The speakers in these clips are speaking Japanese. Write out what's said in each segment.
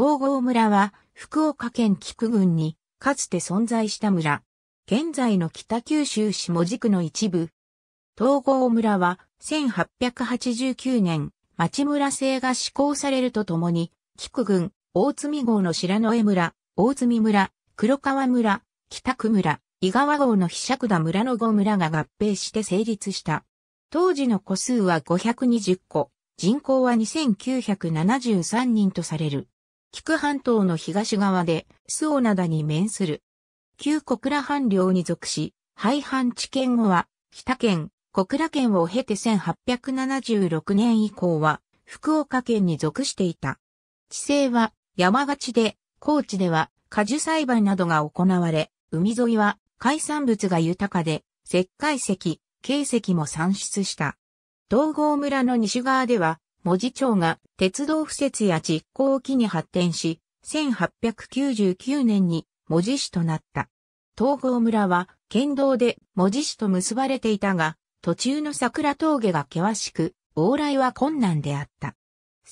東郷村は福岡県菊郡にかつて存在した村。現在の北九州下地区の一部。東郷村は1889年町村制が施行されるとともに、菊郡、大津号の白野江村、大津村、黒川村、北区村、伊川号の飛釈田村の5村が合併して成立した。当時の個数は520個、人口は2973人とされる。菊半島の東側で、須防灘に面する。旧小倉藩領に属し、廃藩置県後は、北県、小倉県を経て1876年以降は、福岡県に属していた。地勢は、山勝ちで、高地では、果樹栽培などが行われ、海沿いは、海産物が豊かで、石灰石、形石も産出した。東郷村の西側では、文字町が鉄道敷設や実行を機に発展し、1899年に文字市となった。東郷村は県道で文字市と結ばれていたが、途中の桜峠が険しく、往来は困難であった。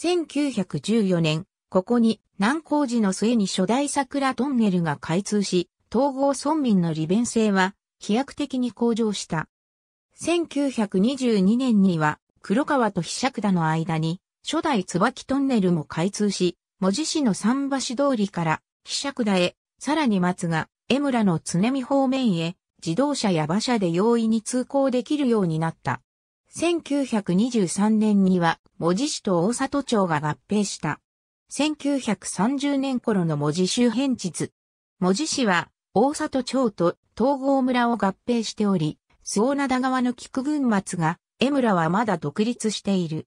1914年、ここに南高寺の末に初代桜トンネルが開通し、統合村民の利便性は飛躍的に向上した。1922年には黒川と飛釈田の間に、初代椿トンネルも開通し、文字市の桟橋通りから飛釈田へ、さらに松が江村の常見方面へ、自動車や馬車で容易に通行できるようになった。1923年には、文字市と大里町が合併した。1930年頃の文字周辺地図。文字市は、大里町と東郷村を合併しており、須尾灘川の菊群松が江村はまだ独立している。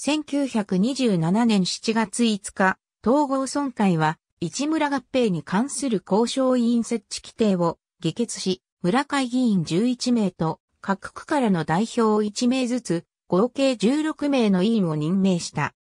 1927年7月5日、統合村会は、市村合併に関する交渉委員設置規定を議決し、村会議員11名と、各区からの代表1名ずつ、合計16名の委員を任命した。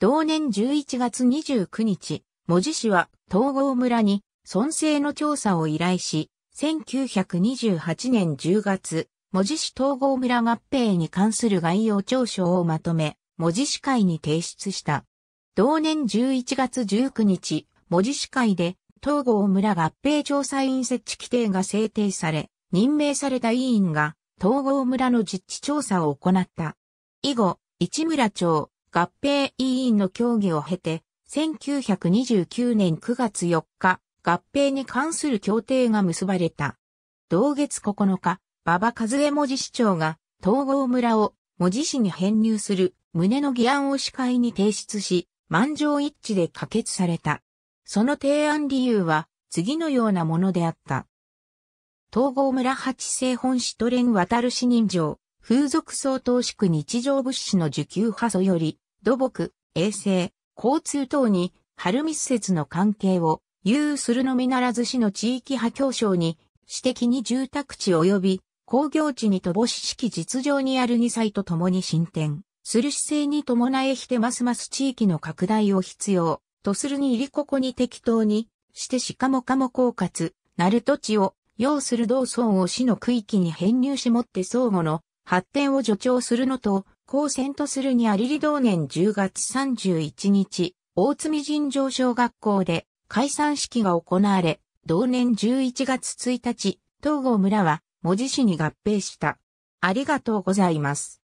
同年11月29日、文字市は統合村に村政の調査を依頼し、1928年10月、文字市統合村合併に関する概要調書をまとめ、文字市会に提出した。同年11月19日、文字市会で、統合村合併調査委員設置規定が制定され、任命された委員が、統合村の実地調査を行った。以後、市村町、合併委員の協議を経て、1929年9月4日、合併に関する協定が結ばれた。同月9日、馬場和江文字市長が東郷村を文字市に編入する旨の議案を市会に提出し、満場一致で可決された。その提案理由は次のようなものであった。東郷村八世本市都連渡る市人情、風俗総統宿日常物資の受給派素より、土木、衛生、交通等に、春密接の関係を、有するのみならず市の地域派協商に、私的に住宅地及び工業地に乏し式実情にある2歳と共に進展、する姿勢に伴えしてますます地域の拡大を必要、とするに入りここに適当に、してしかもかも狡猾、なる土地を、要する同村を市の区域に編入しもって相互の発展を助長するのと、公選とするにありり同年10月31日、大津人城小学校で解散式が行われ、同年11月1日、東郷村は文字市に合併した。ありがとうございます。